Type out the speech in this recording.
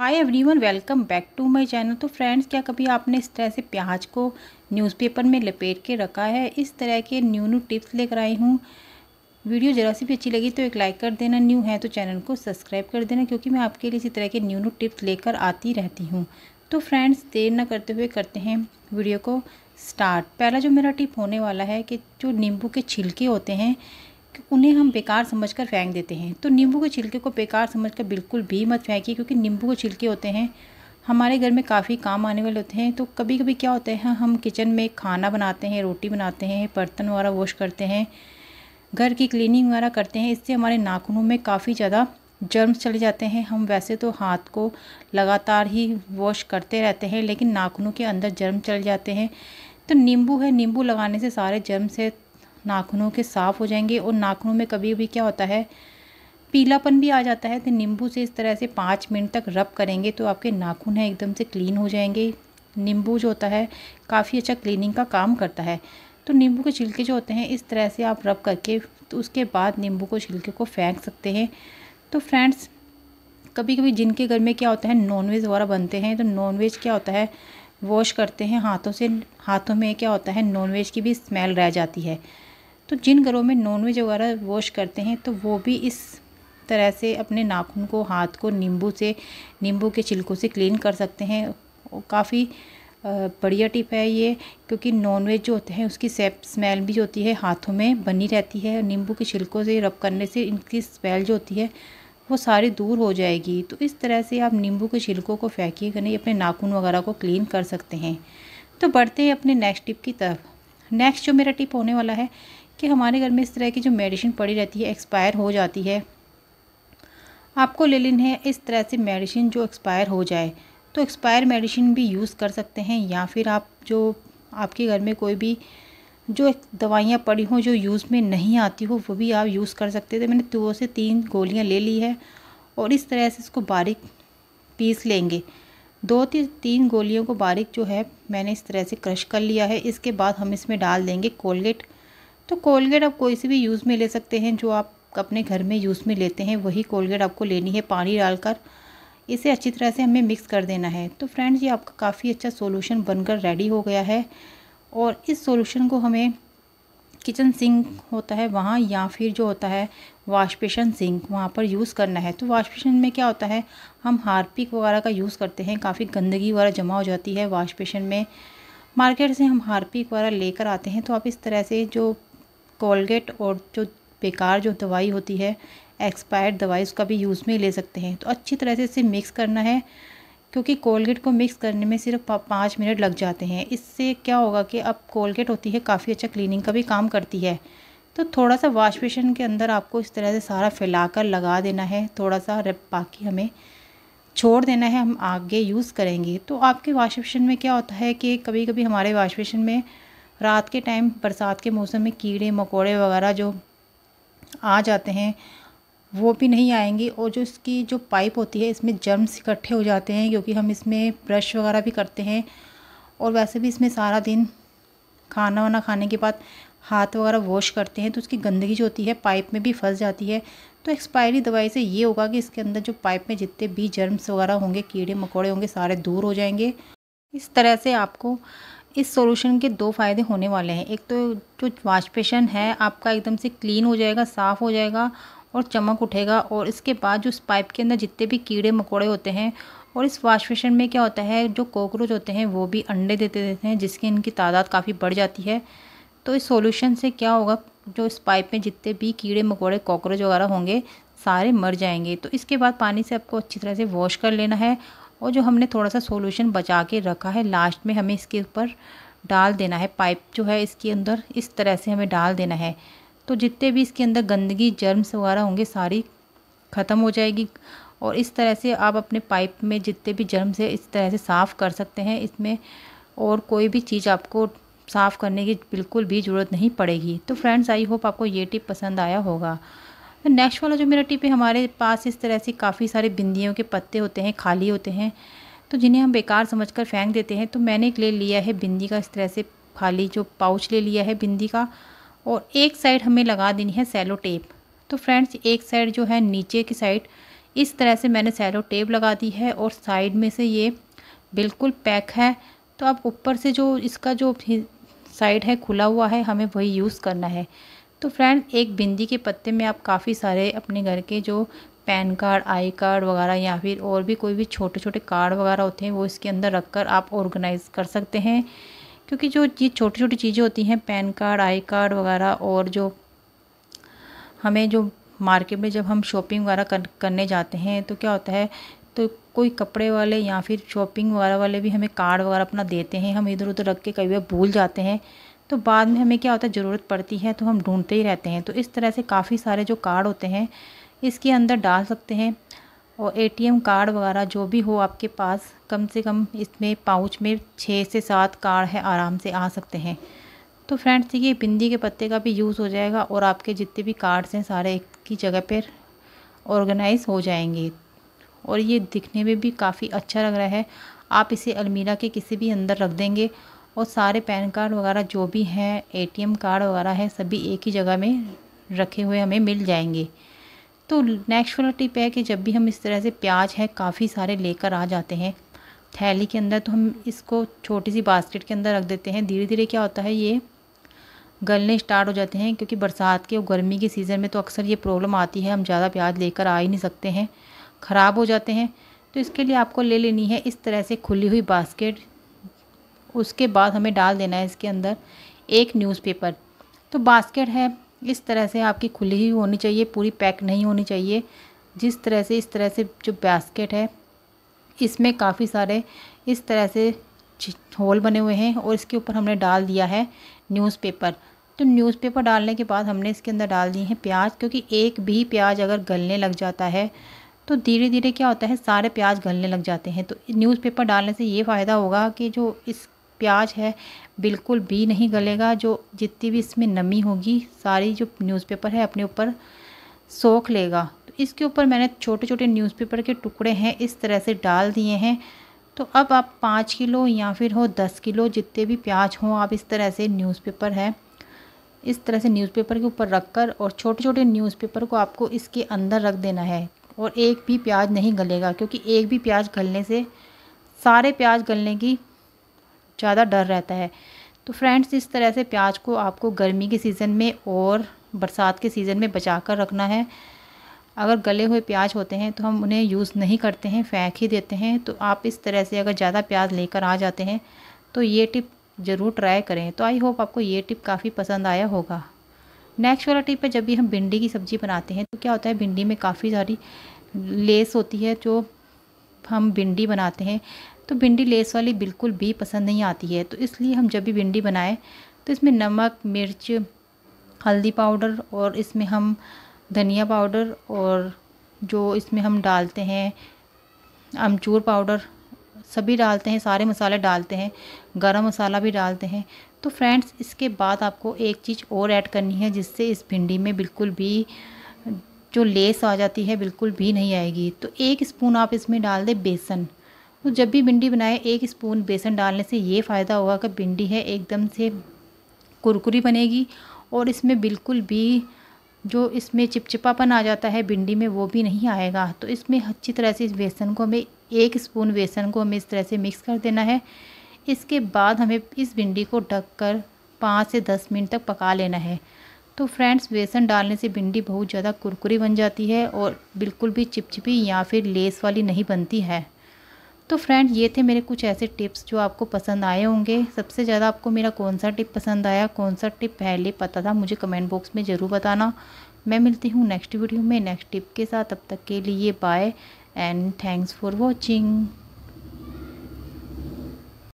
hi everyone welcome back to my channel तो friends क्या कभी आपने इस तरह से प्याज को न्यूज़पेपर में लपेट के रखा है इस तरह के न्यू न्यू टिप्स लेकर आई हूँ वीडियो जरा सी भी अच्छी लगी तो एक लाइक कर देना न्यू है तो चैनल को सब्सक्राइब कर देना क्योंकि मैं आपके लिए इसी तरह के न्यू न्यू टिप्स लेकर आती रहती हूँ तो फ्रेंड्स देर ना करते हुए करते हैं वीडियो को स्टार्ट पहला जो मेरा टिप होने वाला है कि जो नींबू के छिलके होते हैं उन्हें हम बेकार समझकर फेंक देते हैं तो नींबू के छिलके को बेकार समझकर बिल्कुल भी मत फेंकिए क्योंकि नींबू के छिलके होते हैं हमारे घर में काफ़ी काम आने वाले होते हैं तो कभी कभी क्या होता है हम किचन में खाना बनाते हैं रोटी बनाते हैं बर्तन वगैरह वॉश करते हैं घर की क्लीनिंग वगैरह करते हैं इससे हमारे नाखूनों में काफ़ी ज़्यादा जर्म्स चले जाते हैं हम वैसे तो हाथ को लगातार ही वॉश करते रहते हैं लेकिन नाखूनों के अंदर जर्म चले जाते हैं तो नींबू है नींबू लगाने से सारे जर्म से नाखूनों के साफ़ हो जाएंगे और नाखूनों में कभी भी क्या होता है पीलापन भी आ जाता है तो नींबू से इस तरह से पाँच मिनट तक रब करेंगे तो आपके नाखून हैं एकदम से क्लीन हो जाएंगे नींबू जो होता है काफ़ी अच्छा क्लीनिंग का काम करता है तो नींबू के छिलके जो होते हैं इस तरह से आप रब करके तो उसके बाद नींबू को छिलके को फेंक सकते हैं तो फ्रेंड्स कभी कभी जिनके घर में क्या होता है नॉनवेज वगैरह बनते हैं तो नॉनवेज क्या होता है वॉश करते हैं हाथों से हाथों में क्या होता है नॉनवेज की भी स्मेल रह जाती है तो जिन घरों में नॉनवेज वगैरह वॉश करते हैं तो वो भी इस तरह से अपने नाखून को हाथ को नींबू से नींबू के छिलकों से क्लीन कर सकते हैं काफ़ी बढ़िया टिप है ये क्योंकि नॉनवेज जो होते हैं उसकी सेप स्मेल भी जो होती है हाथों में बनी रहती है नींबू के छिलकों से रब करने से इनकी स्मेल जो होती है वो सारी दूर हो जाएगी तो इस तरह से आप नींबू के छिलकों को फेंकिए कहीं अपने नाखून वगैरह को क्लीन कर सकते हैं तो बढ़ते हैं अपने नेक्स्ट टिप की तरफ नेक्स्ट जो मेरा टिप होने वाला है कि हमारे घर में इस तरह की जो मेडिसिन पड़ी रहती है एक्सपायर हो जाती है आपको ले लेनी है इस तरह से मेडिसिन जो एक्सपायर हो जाए तो एक्सपायर मेडिसिन भी यूज़ कर सकते हैं या फिर आप जो आपके घर में कोई भी जो दवाइयाँ पड़ी हों जो यूज़ में नहीं आती हो वो भी आप यूज़ कर सकते थे तो मैंने दो से तीन गोलियाँ ले ली है और इस तरह से इसको बारीक पीस लेंगे दो तीन तीन गोलियों को बारीक जो है मैंने इस तरह से क्रश कर लिया है इसके बाद हम इसमें डाल देंगे कोलगेट तो कोलगेट आप कोई से भी यूज़ में ले सकते हैं जो आप अपने घर में यूज़ में लेते हैं वही कोलगेट आपको लेनी है पानी डालकर इसे अच्छी तरह से हमें मिक्स कर देना है तो फ्रेंड्स ये आपका काफ़ी अच्छा सोल्यूशन बनकर रेडी हो गया है और इस सोल्यूशन को हमें किचन सिंक होता है वहाँ या फिर जो होता है वाश बेसन सिंक वहाँ पर यूज़ करना है तो वाश बेसन में क्या होता है हम हारपिक वगैरह का यूज़ करते हैं काफ़ी गंदगी वगैरह जमा हो जाती है वाश बेसन में मार्केट से हम हारपिक वगैरह लेकर आते हैं तो आप इस तरह से जो कोलगेट और जो बेकार जो दवाई होती है एक्सपायर्ड दवाई उसका भी यूज़ में ले सकते हैं तो अच्छी तरह से इसे मिक्स करना है क्योंकि कोलगेट को मिक्स करने में सिर्फ पाँच मिनट लग जाते हैं इससे क्या होगा कि अब कोलगेट होती है काफ़ी अच्छा क्लीनिंग का भी काम करती है तो थोड़ा सा वाश बेसन के अंदर आपको इस तरह से सारा फैला कर लगा देना है थोड़ा सा बाकी हमें छोड़ देना है हम आगे यूज़ करेंगे तो आपके वाश बेसन में क्या होता है कि कभी कभी हमारे वाश बेसन में रात के टाइम बरसात के मौसम में कीड़े मकोड़े वगैरह जो आ जाते हैं वो भी नहीं आएंगे और जो इसकी जो पाइप होती है इसमें जर्म्स इकट्ठे हो जाते हैं क्योंकि हम इसमें ब्रश वगैरह भी करते हैं और वैसे भी इसमें सारा दिन खाना वाना खाने के बाद हाथ वगैरह वॉश करते हैं तो उसकी गंदगी जो होती है पाइप में भी फंस जाती है तो एक्सपायरी दवाई से ये होगा कि इसके अंदर जो पाइप में जितने भी जर्म्स वगैरह होंगे कीड़े मकोड़े होंगे सारे दूर हो जाएंगे इस तरह से आपको इस सॉल्यूशन के दो फ़ायदे होने वाले हैं एक तो जो वाशपेशन है आपका एकदम से क्लीन हो जाएगा साफ़ हो जाएगा और चमक उठेगा और इसके बाद जो इस पाइप के अंदर जितने भी कीड़े मकोड़े होते हैं और इस वाशपेशन में क्या होता है जो कॉकरोच होते हैं वो भी अंडे देते देते हैं जिसकी इनकी तादाद काफ़ी बढ़ जाती है तो इस सॉल्यूशन से क्या होगा जो इस पाइप में जितने भी कीड़े मकोड़े कॉकरोच वगैरह होंगे सारे मर जाएंगे तो इसके बाद पानी से आपको अच्छी तरह से वॉश कर लेना है और जो हमने थोड़ा सा सोल्यूशन बचा के रखा है लास्ट में हमें इसके ऊपर डाल देना है पाइप जो है इसके अंदर इस तरह से हमें डाल देना है तो जितने भी इसके अंदर गंदगी जर्म्स वगैरह होंगे सारी ख़त्म हो जाएगी और इस तरह से आप अपने पाइप में जितने भी जर्म्स है इस तरह से साफ़ कर सकते हैं इसमें और कोई भी चीज़ आपको साफ़ करने की बिल्कुल भी ज़रूरत नहीं पड़ेगी तो फ्रेंड्स आई होप आपको ये टिप पसंद आया होगा नेक्स्ट वाला जो मेरा टिप है हमारे पास इस तरह से काफ़ी सारे बिंदियों के पत्ते होते हैं खाली होते हैं तो जिन्हें हम बेकार समझ कर फेंक देते हैं तो मैंने एक ले लिया है बिंदी का इस तरह से खाली जो पाउच ले लिया है बिंदी का और एक साइड हमें लगा देनी है सैलो टेप तो फ्रेंड्स एक साइड जो है नीचे की साइड इस तरह से मैंने सैलो टेप लगा दी है और साइड में से ये बिल्कुल पैक है तो अब ऊपर से जो इसका जो साइड है खुला हुआ है हमें वही यूज़ करना है तो फ्रेंड एक बिंदी के पत्ते में आप काफ़ी सारे अपने घर के जो पैन कार्ड आई कार्ड वगैरह या फिर और भी कोई भी छोटे छोटे कार्ड वगैरह होते हैं वो इसके अंदर रख कर आप ऑर्गेनाइज़ कर सकते हैं क्योंकि जो ये छोटी छोटी चीज़ें होती हैं पैन कार्ड आई कार्ड वगैरह और जो हमें जो मार्केट में जब हम शॉपिंग वगैरह कर, करने जाते हैं तो क्या होता है तो कोई कपड़े वाले या फिर शॉपिंग वगैरह वाले भी हमें कार्ड वगैरह अपना देते हैं हम इधर उधर रख के कई बार भूल जाते हैं तो बाद में हमें क्या होता है ज़रूरत पड़ती है तो हम ढूंढते ही रहते हैं तो इस तरह से काफ़ी सारे जो कार्ड होते हैं इसके अंदर डाल सकते हैं और एटीएम कार्ड वगैरह जो भी हो आपके पास कम से कम इसमें पाउच में छः से सात कार्ड है आराम से आ सकते हैं तो फ्रेंड्स ये बिंदी के पत्ते का भी यूज़ हो जाएगा और आपके जितने भी कार्ड्स हैं सारे एक की जगह पर ऑर्गेनाइज हो जाएंगे और ये दिखने में भी काफ़ी अच्छा लग रहा है आप इसे अलमीरा के किसी भी अंदर रख देंगे और सारे पैन कार्ड वगैरह जो भी हैं एटीएम कार्ड वगैरह है सभी एक ही जगह में रखे हुए हमें मिल जाएंगे तो नेक्स्ट वाला टिप है कि जब भी हम इस तरह से प्याज है काफ़ी सारे लेकर आ जाते हैं थैली के अंदर तो हम इसको छोटी सी बास्केट के अंदर रख देते हैं धीरे धीरे क्या होता है ये गलने स्टार्ट हो जाते हैं क्योंकि बरसात के और गर्मी के सीज़न में तो अक्सर ये प्रॉब्लम आती है हम ज़्यादा प्याज लेकर आ ही नहीं सकते हैं ख़राब हो जाते हैं तो इसके लिए आपको ले लेनी है इस तरह से खुली हुई बास्केट उसके बाद हमें डाल देना है इसके अंदर एक न्यूज़पेपर तो बास्केट है इस तरह से आपकी खुली ही होनी चाहिए पूरी पैक नहीं होनी चाहिए जिस तरह से इस तरह से जो बास्केट है इसमें काफ़ी सारे इस तरह से होल बने हुए हैं और इसके ऊपर हमने डाल दिया है न्यूज़पेपर तो न्यूज़पेपर डालने के बाद हमने इसके अंदर डाल दिए हैं प्याज क्योंकि एक भी प्याज अगर गलने लग जाता है तो धीरे धीरे क्या होता है सारे प्याज गलने लग जाते हैं तो न्यूज़पेपर डालने से ये फ़ायदा होगा कि जो इस प्याज है बिल्कुल भी नहीं गलेगा जो जितनी भी इसमें नमी होगी सारी जो न्यूज़पेपर है अपने ऊपर सोख लेगा तो इसके ऊपर मैंने छोटे छोटे न्यूज़पेपर के टुकड़े हैं इस तरह से डाल दिए हैं तो अब आप पाँच किलो या फिर हो दस किलो जितने भी प्याज हों आप इस तरह से न्यूज़पेपर है इस तरह से न्यूज़पेपर के ऊपर रख कर और छोटे छोटे न्यूज़पेपर को आपको इसके अंदर रख देना है और एक भी प्याज नहीं गलेगा क्योंकि एक भी प्याज गलने से सारे प्याज गलने की ज़्यादा डर रहता है तो फ्रेंड्स इस तरह से प्याज को आपको गर्मी के सीज़न में और बरसात के सीज़न में बचा कर रखना है अगर गले हुए प्याज होते हैं तो हम उन्हें यूज़ नहीं करते हैं फेंक ही देते हैं तो आप इस तरह से अगर ज़्यादा प्याज लेकर आ जाते हैं तो ये टिप ज़रूर ट्राई करें तो आई होप आपको ये टिप काफ़ी पसंद आया होगा नेक्स्ट वाला टिप है जब भी हम भिंडी की सब्ज़ी बनाते हैं तो क्या होता है भिंडी में काफ़ी सारी लेस होती है जो हम भिंडी बनाते हैं तो भिंडी लेस वाली बिल्कुल भी पसंद नहीं आती है तो इसलिए हम जब भी भिंडी बनाएं तो इसमें नमक मिर्च हल्दी पाउडर और इसमें हम धनिया पाउडर और जो इसमें हम डालते हैं अमचूर पाउडर सभी डालते हैं सारे मसाले डालते हैं गरम मसाला भी डालते हैं तो फ्रेंड्स इसके बाद आपको एक चीज़ और ऐड करनी है जिससे इस भिंडी में बिल्कुल भी जो लेस आ जाती है बिल्कुल भी नहीं आएगी तो एक स्पून आप इसमें डाल दें बेसन तो जब भी भिंडी बनाए एक स्पून बेसन डालने से ये फ़ायदा होगा कि भिंडी है एकदम से कुरकुरी बनेगी और इसमें बिल्कुल भी जो इसमें चिपचिपापन आ जाता है भिंडी में वो भी नहीं आएगा तो इसमें अच्छी तरह से इस बेसन को हमें एक स्पून बेसन को हमें इस तरह से मिक्स कर देना है इसके बाद हमें इस भिंडी को ढक कर पाँच से दस मिनट तक पका लेना है तो फ्रेंड्स बेसन डालने से भिंडी बहुत ज़्यादा कुरकुरी बन जाती है और बिल्कुल भी चिपचिपी या फिर लेस वाली नहीं बनती है तो फ्रेंड ये थे मेरे कुछ ऐसे टिप्स जो आपको पसंद आए होंगे सबसे ज़्यादा आपको मेरा कौन सा टिप पसंद आया कौन सा टिप पहले पता था मुझे कमेंट बॉक्स में ज़रूर बताना मैं मिलती हूँ नेक्स्ट वीडियो में नेक्स्ट टिप के साथ अब तक के लिए bye and thanks for watching